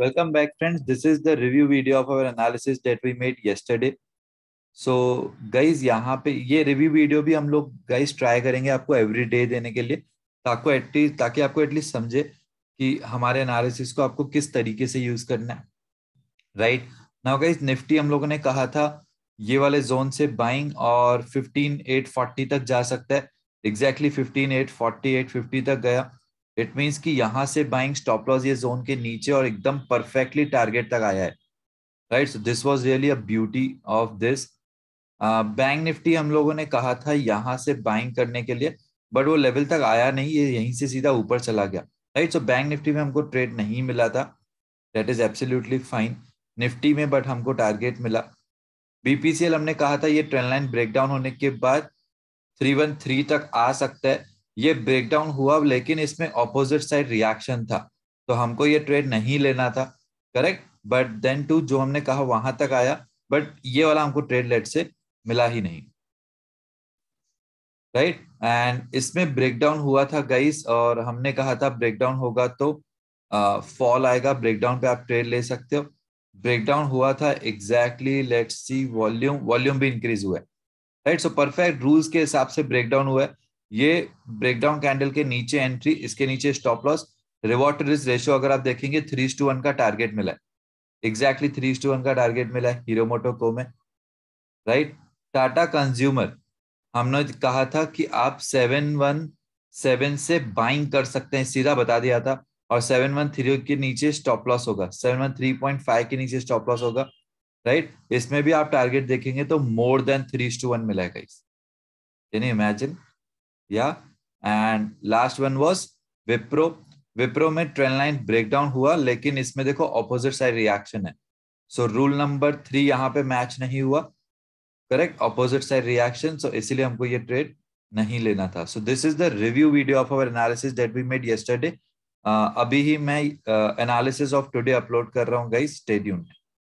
Welcome back friends. This is the review video of our analysis that we made yesterday. So guys यहाँ पे ये review video भी हम लोग guys try करेंगे आपको every day देने के लिए ताको एटलीस्ट ताकि आपको एटलीस्ट समझे कि हमारे एनालिसिस को आपको किस तरीके से यूज करना है राइट नाउ गाइज निफ्टी हम लोगों ने कहा था ये वाले जोन से बाइंग और 15840 तक जा सकता है एग्जैक्टली exactly 15840 850 तक गया इट मीन्स कि यहाँ से बाइंग स्टॉप लॉस ये जोन के नीचे और एकदम परफेक्टली टारगेट तक आया है right so this was really a beauty of this bank Nifty हम लोगों ने कहा था यहाँ से बाइंग करने के लिए बट वो लेवल तक आया नहीं ये यहीं से सीधा ऊपर चला गया राइट सो बैंक निफ्टी में हमको ट्रेड नहीं मिला था that is absolutely fine Nifty में बट हमको टारगेट मिला बीपीसीएल हमने कहा था ये ट्रेंड लाइन ब्रेकडाउन होने के बाद थ्री वन थ्री तक आ सकता है ये ब्रेकडाउन हुआ लेकिन इसमें ऑपोजिट साइड रिएक्शन था तो हमको ये ट्रेड नहीं लेना था करेक्ट बट देन टू जो हमने कहा वहां तक आया बट ये वाला हमको ट्रेड लेट से मिला ही नहीं राइट एंड इसमें ब्रेकडाउन हुआ था गाइस और हमने कहा था ब्रेकडाउन होगा तो फॉल आएगा ब्रेकडाउन पे आप ट्रेड ले सकते हो ब्रेकडाउन हुआ था exactly let's see volume volume भी इंक्रीज हुआ है राइट सो परफेक्ट रूल्स के हिसाब से ब्रेकडाउन हुआ है ये ब्रेकडाउन कैंडल के नीचे एंट्री इसके नीचे stop loss reward risk ratio अगर आप देखेंगे थ्री टू वन का टारगेट मिला है एग्जैक्टली थ्री टू वन का टारगेट मिला है हीरो मोटो को में राइट टाटा कंज्यूमर हमने कहा था कि आप सेवन वन सेवन से बाइंग कर सकते हैं सीधा बता दिया था और सेवन वन थ्री के नीचे स्टॉप लॉस होगा seven one three point five के नीचे स्टॉप लॉस होगा राइट इसमें भी आप टारगेट देखेंगे तो more than three two one मिला इमेजिन या and last one was Wipro Wipro में ट्रेन लाइन ब्रेकडाउन हुआ लेकिन इसमें देखो ऑपोजिट साइड रिएक्शन है सो रूल नंबर थ्री यहाँ पे मैच नहीं हुआ correct opposite side reaction so इसीलिए हमको ये ट्रेड नहीं लेना था so this is the review video of our analysis that we made yesterday अभी ही मैं एनालिसिस ऑफ टूडे अपलोड कर रहा हूँ गाइज स्टेड्यून